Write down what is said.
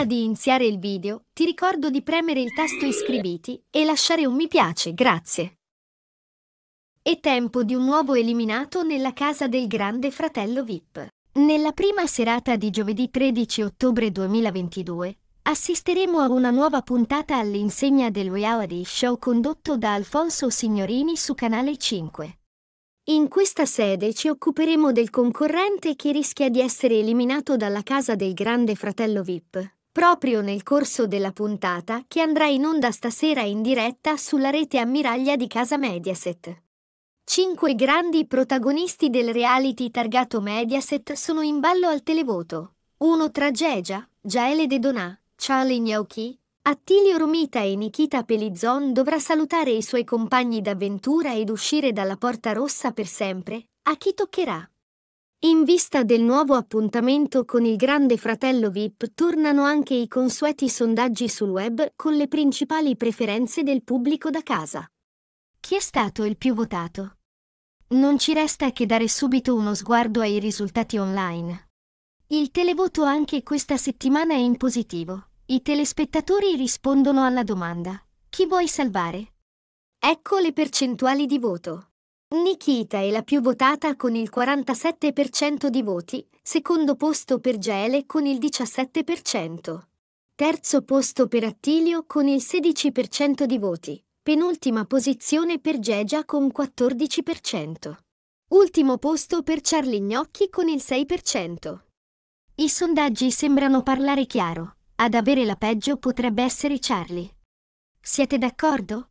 Prima di iniziare il video, ti ricordo di premere il tasto iscriviti e lasciare un mi piace, grazie. È tempo di un nuovo eliminato nella casa del grande fratello VIP. Nella prima serata di giovedì 13 ottobre 2022, assisteremo a una nuova puntata all'insegna del reality show condotto da Alfonso Signorini su Canale 5. In questa sede ci occuperemo del concorrente che rischia di essere eliminato dalla casa del grande fratello VIP, proprio nel corso della puntata che andrà in onda stasera in diretta sulla rete ammiraglia di casa Mediaset. Cinque grandi protagonisti del reality targato Mediaset sono in ballo al televoto. Uno tra Gegia, Jaele De Donà, Charlie Gnocchi, Attilio Romita e Nikita Pelizzon dovrà salutare i suoi compagni d'avventura ed uscire dalla Porta Rossa per sempre, a chi toccherà. In vista del nuovo appuntamento con il Grande Fratello VIP tornano anche i consueti sondaggi sul web con le principali preferenze del pubblico da casa. Chi è stato il più votato? Non ci resta che dare subito uno sguardo ai risultati online. Il televoto anche questa settimana è in positivo. I telespettatori rispondono alla domanda Chi vuoi salvare? Ecco le percentuali di voto. Nikita è la più votata con il 47% di voti, secondo posto per Gele con il 17%. Terzo posto per Attilio con il 16% di voti, penultima posizione per Gegia con 14%. Ultimo posto per Charlie Gnocchi con il 6%. I sondaggi sembrano parlare chiaro. Ad avere la peggio potrebbe essere Charlie. Siete d'accordo?